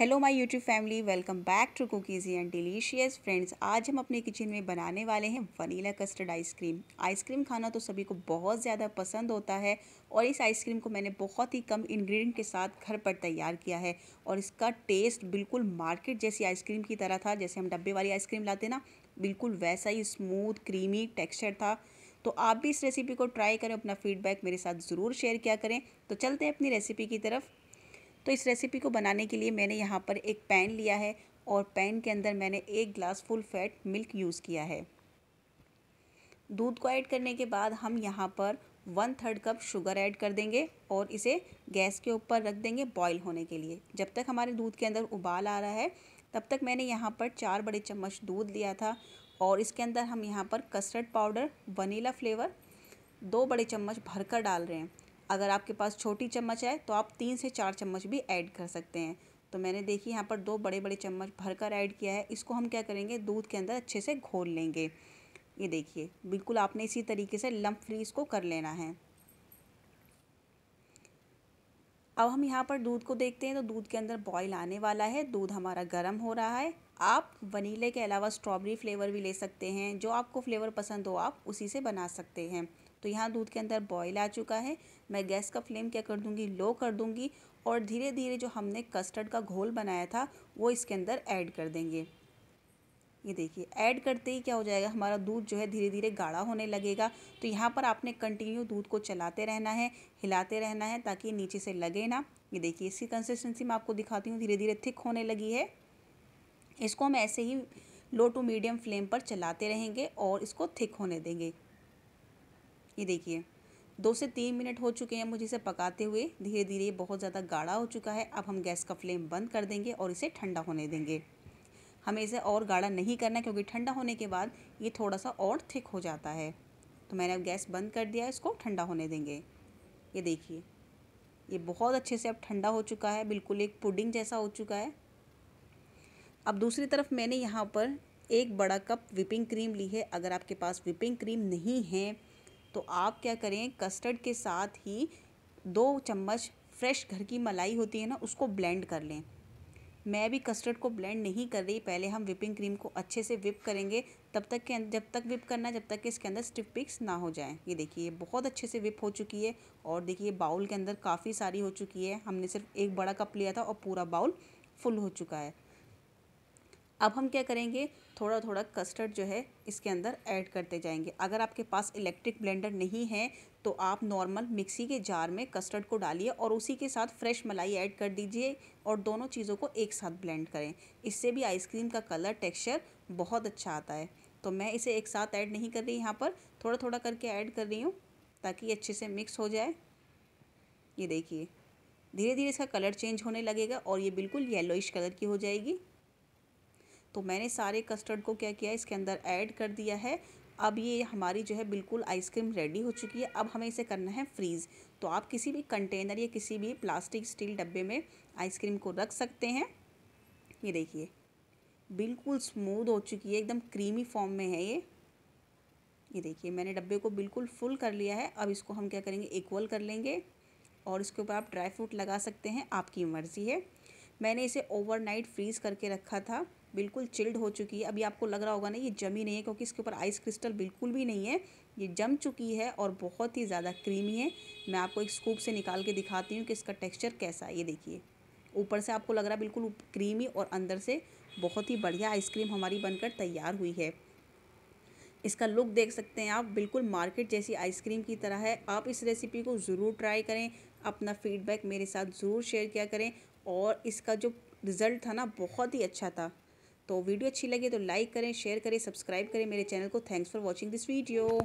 hello my YouTube family welcome back to cookies and delicious friends आज हम अपने kitchen में बनाने वाले हैं वनीला कस्टर्ड आइसक्रीम आइसक्रीम खाना तो सभी को बहुत ज़्यादा पसंद होता है और इस आइसक्रीम को मैंने बहुत ही कम इंग्रेडिएंट के साथ घर पर तैयार किया है और इसका टेस्ट बिल्कुल मार्केट जैसी आइसक्रीम की तरह था जैसे हम डब्बे वाली आइसक्रीम लाते ना बिल्कुल वैसा ही स्मूथ क्रीमी टेक्स्चर था तो आप भी इस रेसिपी को ट्राई करें अपना फीडबैक मेरे साथ ज़रूर शेयर किया करें तो चलते हैं अपनी रेसिपी की तरफ तो इस रेसिपी को बनाने के लिए मैंने यहाँ पर एक पैन लिया है और पैन के अंदर मैंने एक glass full fat milk use किया है दूध को ऐड करने के बाद हम यहाँ पर one third cup sugar add कर देंगे और इसे गैस के ऊपर रख देंगे बॉईल होने के लिए जब तक हमारे दूध के अंदर उबाल आ रहा है तब तक मैंने यहाँ पर चार बड़े चम्मच दूध लिया था और इसके अंदर हम यहाँ पर कस्टर्ड पाउडर वनीला फ्लेवर दो बड़े चम्मच भरकर डाल रहे हैं अगर आपके पास छोटी चम्मच है तो आप तीन से चार चम्मच भी ऐड कर सकते हैं तो मैंने देखिए यहाँ पर दो बड़े बड़े चम्मच भरकर ऐड किया है इसको हम क्या करेंगे दूध के अंदर अच्छे से घोल लेंगे ये देखिए बिल्कुल आपने इसी तरीके से लम्ब फ्री इसको कर लेना है अब हम यहाँ पर दूध को देखते हैं तो दूध के अंदर बॉयल आने वाला है दूध हमारा गर्म हो रहा है आप वनीले के अलावा स्ट्रॉबेरी फ्लेवर भी ले सकते हैं जो आपको फ्लेवर पसंद हो आप उसी से बना सकते हैं तो यहाँ दूध के अंदर बॉयल आ चुका है मैं गैस का फ्लेम क्या कर दूँगी लो कर दूँगी और धीरे धीरे जो हमने कस्टर्ड का घोल बनाया था वो इसके अंदर ऐड कर देंगे ये देखिए ऐड करते ही क्या हो जाएगा हमारा दूध जो है धीरे धीरे गाढ़ा होने लगेगा तो यहाँ पर आपने कंटिन्यू दूध को चलाते रहना है हिलाते रहना है ताकि नीचे से लगे ना ये देखिए इसकी कंसिस्टेंसी मैं आपको दिखाती हूँ धीरे धीरे थिक होने लगी है इसको हम ऐसे ही लो टू मीडियम फ्लेम पर चलाते रहेंगे और इसको थिक होने देंगे ये देखिए दो से तीन मिनट हो चुके हैं मुझे इसे पकाते हुए धीरे धीरे बहुत ज़्यादा गाढ़ा हो चुका है अब हम गैस का फ्लेम बंद कर देंगे और इसे ठंडा होने देंगे हमें इसे और गाढ़ा नहीं करना क्योंकि ठंडा होने के बाद ये थोड़ा सा और थिक हो जाता है तो मैंने अब गैस बंद कर दिया है इसको ठंडा होने देंगे ये देखिए ये बहुत अच्छे से अब ठंडा हो चुका है बिल्कुल एक पुडिंग जैसा हो चुका है अब दूसरी तरफ मैंने यहाँ पर एक बड़ा कप विपिंग क्रीम ली है अगर आपके पास विपिंग क्रीम नहीं है तो आप क्या करें कस्टर्ड के साथ ही दो चम्मच फ्रेश घर की मलाई होती है ना उसको ब्लेंड कर लें मैं भी कस्टर्ड को ब्लेंड नहीं कर रही पहले हम विपिंग क्रीम को अच्छे से विप करेंगे तब तक के अं-, जब तक विप करना जब तक कि इसके अंदर स्टिफ पिक्स ना हो जाए ये देखिए ये बहुत अच्छे से विप हो चुकी है और देखिए बाउल के अंदर काफ़ी सारी हो चुकी है हमने सिर्फ एक बड़ा कप लिया था और पूरा बाउल फुल हो चुका है अब हम क्या करेंगे थोड़ा थोड़ा कस्टर्ड जो है इसके अंदर ऐड करते जाएंगे अगर आपके पास इलेक्ट्रिक ब्लेंडर नहीं है तो आप नॉर्मल मिक्सी के जार में कस्टर्ड को डालिए और उसी के साथ फ्रेश मलाई ऐड कर दीजिए और दोनों चीज़ों को एक साथ ब्लेंड करें इससे भी आइसक्रीम का कलर टेक्स्चर बहुत अच्छा आता है तो मैं इसे एक साथ ऐड नहीं कर रही यहाँ पर थोड़ा थोड़ा करके ऐड कर रही हूँ ताकि अच्छे से मिक्स हो जाए ये देखिए धीरे धीरे इसका कलर चेंज होने लगेगा और ये बिल्कुल येलोइश कलर की हो जाएगी तो मैंने सारे कस्टर्ड को क्या किया इसके अंदर ऐड कर दिया है अब ये हमारी जो है बिल्कुल आइसक्रीम रेडी हो चुकी है अब हमें इसे करना है फ्रीज़ तो आप किसी भी कंटेनर या किसी भी प्लास्टिक स्टील डब्बे में आइसक्रीम को रख सकते हैं ये देखिए बिल्कुल स्मूद हो चुकी है एकदम क्रीमी फॉर्म में है ये ये देखिए मैंने डब्बे को बिल्कुल फुल कर लिया है अब इसको हम क्या करेंगे इक्वल कर लेंगे और इसके ऊपर आप ड्राई फ्रूट लगा सकते हैं आपकी मर्ज़ी है मैंने इसे ओवरनाइट फ्रीज़ करके रखा था बिल्कुल चिल्ड हो चुकी है अभी आपको लग रहा होगा ना ये जमी नहीं है क्योंकि इसके ऊपर आइस क्रिस्टल बिल्कुल भी नहीं है ये जम चुकी है और बहुत ही ज़्यादा क्रीमी है मैं आपको एक स्कूप से निकाल के दिखाती हूँ कि इसका टेक्स्चर कैसा है ये देखिए ऊपर से आपको लग रहा है बिल्कुल क्रीमी और अंदर से बहुत ही बढ़िया आइसक्रीम हमारी बनकर तैयार हुई है इसका लुक देख सकते हैं आप बिल्कुल मार्केट जैसी आइसक्रीम की तरह है आप इस रेसिपी को ज़रूर ट्राई करें अपना फीडबैक मेरे साथ ज़रूर शेयर किया करें और इसका जो रिज़ल्ट था ना बहुत ही अच्छा था तो वीडियो अच्छी लगे तो लाइक करें शेयर करें सब्सक्राइब करें मेरे चैनल को thanks for watching this video